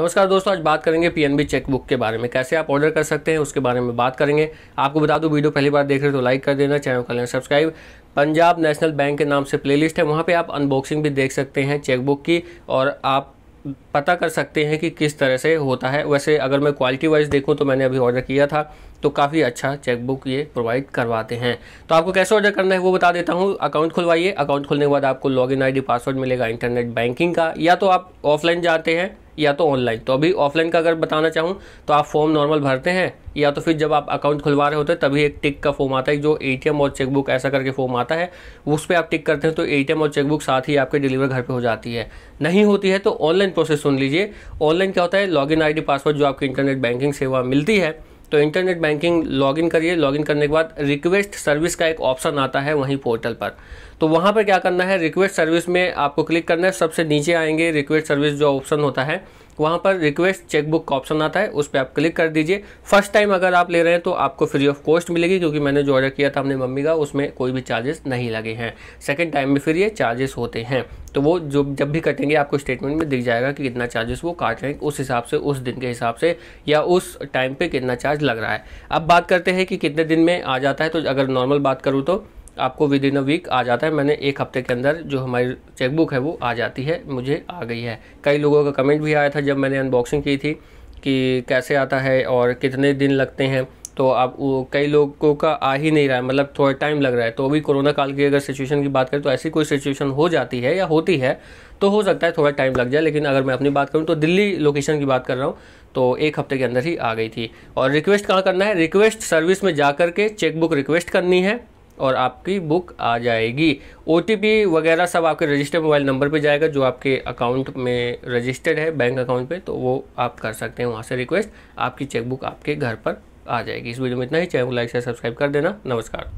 नमस्कार दोस्तों आज बात करेंगे पीएनबी चेकबुक के बारे में कैसे आप ऑर्डर कर सकते हैं उसके बारे में बात करेंगे आपको बता दूं वीडियो पहली बार देख रहे हो तो लाइक कर देना चैनल कर लेना सब्सक्राइब पंजाब नेशनल बैंक के नाम से प्लेलिस्ट है वहाँ पे आप अनबॉक्सिंग भी देख सकते हैं चेकबुक की और आप पता कर सकते हैं कि किस तरह से होता है वैसे अगर मैं क्वालिटी वाइज देखूँ तो मैंने अभी ऑर्डर किया था तो काफ़ी अच्छा चेकबुक ये प्रोवाइड करवाते हैं तो आपको कैसे ऑर्डर करना है वो बता देता हूँ अकाउंट खुलवाइए अकाउंट खुलने के बाद आपको लॉगिन आईडी पासवर्ड मिलेगा इंटरनेट बैंकिंग का या तो आप ऑफलाइन जाते हैं या तो ऑनलाइन तो अभी ऑफलाइन का अगर बताना चाहूँ तो आप फॉर्म नॉर्मल भरते हैं या तो फिर जब आप अकाउंट खुलवा रहे होते हैं तभी एक टिक का फॉर्म आता है जो एटीएम और चेकबुक ऐसा करके फॉर्म आता है उस पर आप टिक करते हैं तो एटीएम और चेकबुक साथ ही आपके डिलीवर घर पे हो जाती है नहीं होती है तो ऑनलाइन प्रोसेस सुन लीजिए ऑनलाइन क्या होता है लॉग इन पासवर्ड जो आपकी इंटरनेट बैंकिंग सेवा मिलती है तो इंटरनेट बैंकिंग लॉगिन करिए लॉगिन करने के बाद रिक्वेस्ट सर्विस का एक ऑप्शन आता है वहीं पोर्टल पर तो वहाँ पर क्या करना है रिक्वेस्ट सर्विस में आपको क्लिक करना है सबसे नीचे आएंगे रिक्वेस्ट सर्विस जो ऑप्शन होता है वहाँ पर रिक्वेस्ट चेकबुक का ऑप्शन आता है उस पर आप क्लिक कर दीजिए फर्स्ट टाइम अगर आप ले रहे हैं तो आपको फ्री ऑफ कॉस्ट मिलेगी क्योंकि मैंने जो ऑर्डर किया था अपने मम्मी का उसमें कोई भी चार्जेस नहीं लगे हैं सेकेंड टाइम में फिर ये चार्जेस होते हैं तो वो जो जब भी कटेंगे आपको स्टेटमेंट में दिख जाएगा कि कितना चार्जेस वो काट रहे हैं उस हिसाब से उस दिन के हिसाब से या उस टाइम पे कितना चार्ज लग रहा है अब बात करते हैं कि कितने दिन में आ जाता है तो अगर नॉर्मल बात करूँ तो आपको विद इन अ वीक आ जाता है मैंने एक हफ्ते के अंदर जो हमारी चेकबुक है वो आ जाती है मुझे आ गई है कई लोगों का कमेंट भी आया था जब मैंने अनबॉक्सिंग की थी कि कैसे आता है और कितने दिन लगते हैं तो आप वो कई लोगों का आ ही नहीं रहा है मतलब थोड़ा टाइम लग रहा है तो अभी कोरोना काल की अगर सिचुएशन की बात करें तो ऐसी कोई सिचुएशन हो जाती है या होती है तो हो सकता है थोड़ा टाइम लग जाए लेकिन अगर मैं अपनी बात करूँ तो दिल्ली लोकेशन की बात कर रहा हूँ तो एक हफ्ते के अंदर ही आ गई थी और रिक्वेस्ट कहाँ करना है रिक्वेस्ट सर्विस में जा के चेकबुक रिक्वेस्ट करनी है और आपकी बुक आ जाएगी ओ वगैरह सब आपके रजिस्टर्ड मोबाइल नंबर पे जाएगा जो आपके अकाउंट में रजिस्टर्ड है बैंक अकाउंट पे तो वो आप कर सकते हैं वहाँ से रिक्वेस्ट आपकी चेकबुक आपके घर पर आ जाएगी इस वीडियो में इतना ही चैनल को लाइक से सब्सक्राइब कर देना नमस्कार